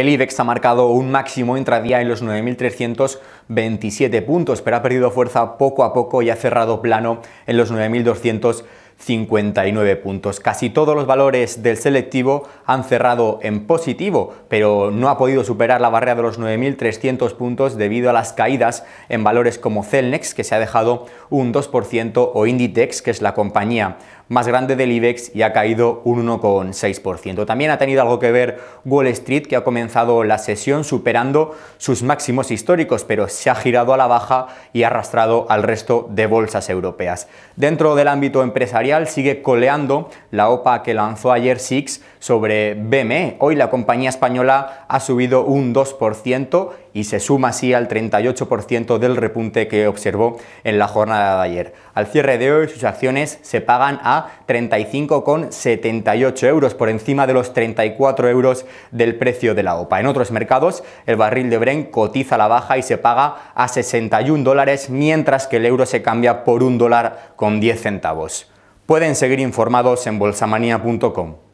El IBEX ha marcado un máximo intradía en los 9.327 puntos, pero ha perdido fuerza poco a poco y ha cerrado plano en los 9.259 puntos. Casi todos los valores del selectivo han cerrado en positivo, pero no ha podido superar la barrera de los 9.300 puntos debido a las caídas en valores como Celnex, que se ha dejado un 2%, o Inditex, que es la compañía más grande del IBEX y ha caído un 1,6%. También ha tenido algo que ver Wall Street, que ha comenzado la sesión superando sus máximos históricos, pero se ha girado a la baja y ha arrastrado al resto de bolsas europeas. Dentro del ámbito empresarial sigue coleando la OPA que lanzó ayer Six sobre BME. Hoy la compañía española ha subido un 2% y se suma así al 38% del repunte que observó en la jornada de ayer. Al cierre de hoy sus acciones se pagan a 35,78 euros, por encima de los 34 euros del precio de la OPA. En otros mercados, el barril de Brent cotiza a la baja y se paga a 61 dólares, mientras que el euro se cambia por un dólar con 10 centavos. Pueden seguir informados en bolsamanía.com